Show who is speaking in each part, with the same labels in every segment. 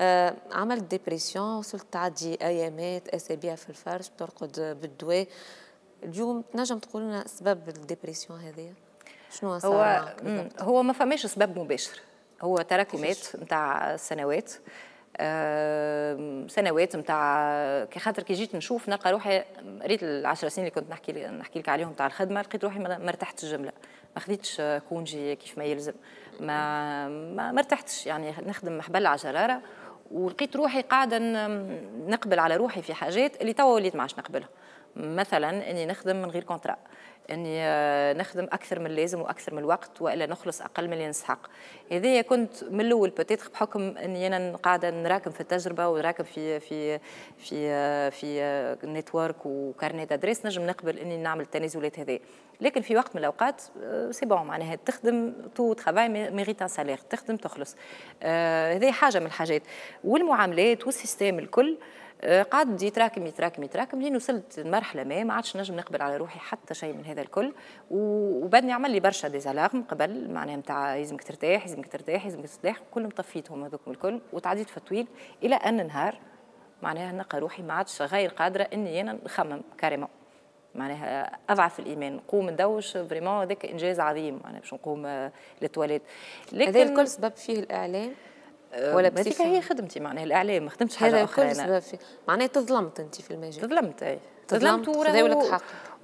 Speaker 1: آه، عملت ديبريسيون وصلت تعدي ايامات إيه، اسابيع في الفرش ترقد بالدواء اليوم تنجم تقول لنا سبب الديبريسيون هذه شنو صار هو هو ما فماش سبب مباشر هو تراكمات نتاع سنوات سنوات نتاع كي خاطر كي جيت نشوف نلقى روحي ريت العشر سنين اللي كنت نحكي نحكي لك عليهم تاع الخدمه لقيت روحي ما ارتحتش الجمله ما خديتش كونجي كيف ما يلزم ما ما ارتحتش يعني نخدم محبل على جراره ولقيت روحي قاعده نقبل على روحي في حاجات اللي توا وليت ما عادش نقبلها مثلا اني نخدم من غير كونترا اني آه، نخدم اكثر من اللازم واكثر من الوقت والا نخلص اقل من اللي نسحق هذايا كنت من الاول بتيتخ بحكم اني انا قاعده نراكم في التجربه ونراكم في في في آه، في نتورك آه، وكارنيه ادريس نجم نقبل اني نعمل التنازلات هذه لكن في وقت من الاوقات سي بون معناها تخدم تو ترافاي ميريت ان سالير تخدم تخلص هذه حاجه من الحاجات والمعاملات والسيستم الكل آه آه، قعد يتراكم يتراكم يتراكم لين وصلت لمرحله ما ما عادش نجم نقبل على روحي حتى شيء من هذا الكل وبدني عمل لي برشا ديزالارم قبل معناها نتاع لازمك ترتاح لازمك ترتاح لازمك ترتاح كلهم طفيتهم هذوك الكل وتعديت في الطويل الى ان نهار معناها نلقى روحي ما عادش غير قادره اني انا نخمم كاريمون معناها اضعف الايمان نقوم ندوش فريمون هذاك انجاز عظيم معناها باش نقوم آه، للتواليت لكن هذا الكل سبب فيه الاعلام ولا بس هيك هي خدمتي معناها الاعلام ما خدمتش حاجه اخرى انا معناها تظلمت انت في المجال تظلمت اي تظلمت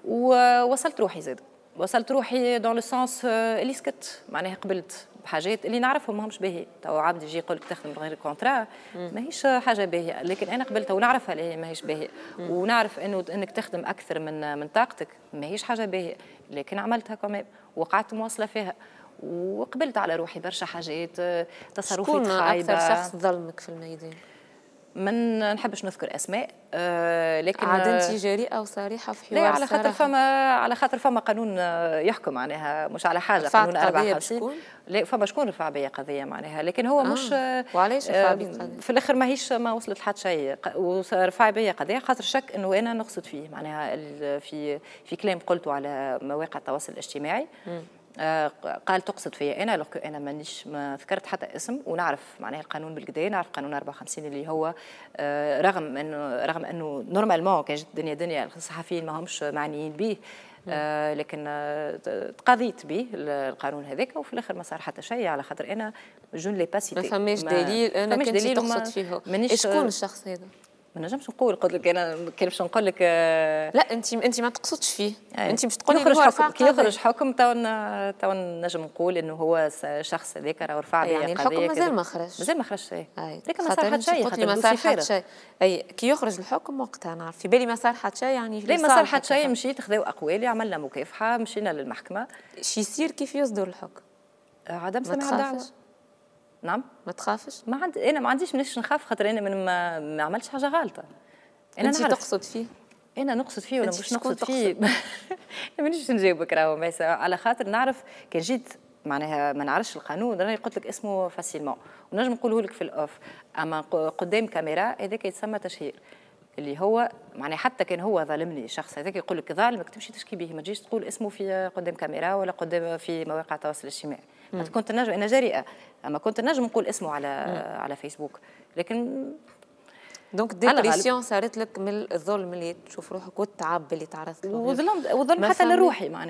Speaker 1: ووصلت روحي زاد وصلت روحي دون لو سونس اللي سكت معناها قبلت بحاجات اللي نعرفهم ماهمش باهي تو عبد يجي يقول لك تخدم من غير كونترا ماهيش حاجه باهيه لكن انا قبلتها ونعرفها اللي ماهيش باهيه ونعرف انه انك تخدم اكثر من من طاقتك ماهيش حاجه باهيه لكن عملتها كمان وقعدت مواصله فيها وقبلت على روحي برشا حاجات آه، تصرفات خايبه اكثر شخص ظلمك في الميدان من نحبش نذكر اسماء آه لكن عاد انت آه، جريئه وصريحه في حوار لا على خاطر فما على خاطر فما قانون آه، يحكم معناها مش على حاجه قانون اربع لا فما شكون رفع بيا قضيه معناها لكن هو آه. مش وعلاش رفع بيا قضيه في الاخر ماهيش ما وصلت لحد شيء ورفع بيا قضيه خاطر شك انه انا نقصد فيه معناها في في كلام قلته على مواقع التواصل الاجتماعي م. آه، قال تقصد فيا انا لو انا مانيش ما ذكرت حتى اسم ونعرف معناها القانون بالكدا نعرف قانون 54 اللي هو آه، رغم انه رغم انه نورمالمون كان الدنيا دنيا الصحفيين ما همش معنيين به نعم. آه، لكن تقاضيت به القانون هذاك وفي الاخر ما صار حتى شيء على خاطر انا جون لي باسيتي ما فماش دليل انا كنت تقصد فيه مانيش شكون الشخص هذا ما نجمش نقول قلت لك انا ما باش نقول لك آه، لا انت انت ما تقصدش فيه أيه. انت باش لي يخرج حكم كي يخرج حكم تو تو نجم نقول انه هو شخص هذاك راه رفع يعني, يعني الحكم مازال ما خرج مازال ما خرجش اي لكن ما صار حتى شيء قلت لي ما صار حتى شيء اي كي يخرج الحكم وقتها نعرف في بالي ما صار حتى شيء يعني لا ما صار حتى شيء مشيت خذوا اقوالي عملنا مكافحه مشينا للمحكمه شي يصير كيف يصدر الحكم عدم سماع الدعوه نعم ما تخافش ما عندي انا ما عنديش منش نخاف خاطر انا من ما, ما عملتش حاجه غلطه انا انت نعرف. تقصد فيه انا نقصد فيه ولا مش نقصد فيه انا مانيش نجاوبك راهو على خاطر نعرف كان جيت معناها ما نعرفش القانون راني قلت لك اسمه فاسيلمون ونجم نقوله لك في الاوف اما قدام كاميرا هذاك يتسمى تشهير اللي هو معناه حتى كان هو ظالمني الشخص هذاك يقول لك ظالمك تمشي تشكي به ما تجيش تقول اسمه في قدام كاميرا ولا قدام في مواقع التواصل الاجتماعي كنت نجم انا جريئه اما كنت نجم نقول اسمه على مم. على فيسبوك لكن دونك ديبريسيون صارت لك من الظلم اللي تشوف روحك والتعب اللي تعرضت له وظلم وظلم حتى لروحي معناها